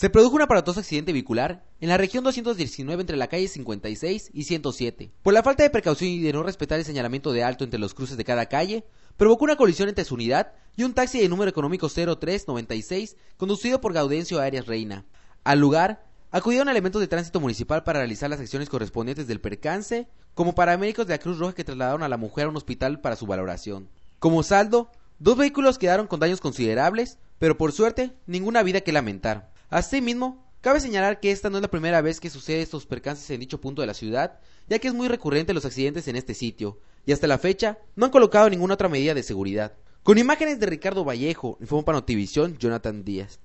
Se produjo un aparatoso accidente vehicular en la región 219 entre la calle 56 y 107. Por la falta de precaución y de no respetar el señalamiento de alto entre los cruces de cada calle, provocó una colisión entre su unidad y un taxi de número económico 0396 conducido por Gaudencio Arias Reina. Al lugar, acudieron elementos de tránsito municipal para realizar las acciones correspondientes del percance, como paramédicos de la Cruz Roja que trasladaron a la mujer a un hospital para su valoración. Como saldo, dos vehículos quedaron con daños considerables, pero por suerte, ninguna vida que lamentar. Asimismo, cabe señalar que esta no es la primera vez que sucede estos percances en dicho punto de la ciudad, ya que es muy recurrente los accidentes en este sitio, y hasta la fecha no han colocado ninguna otra medida de seguridad. Con imágenes de Ricardo Vallejo, informó para Notivisión Jonathan Díaz.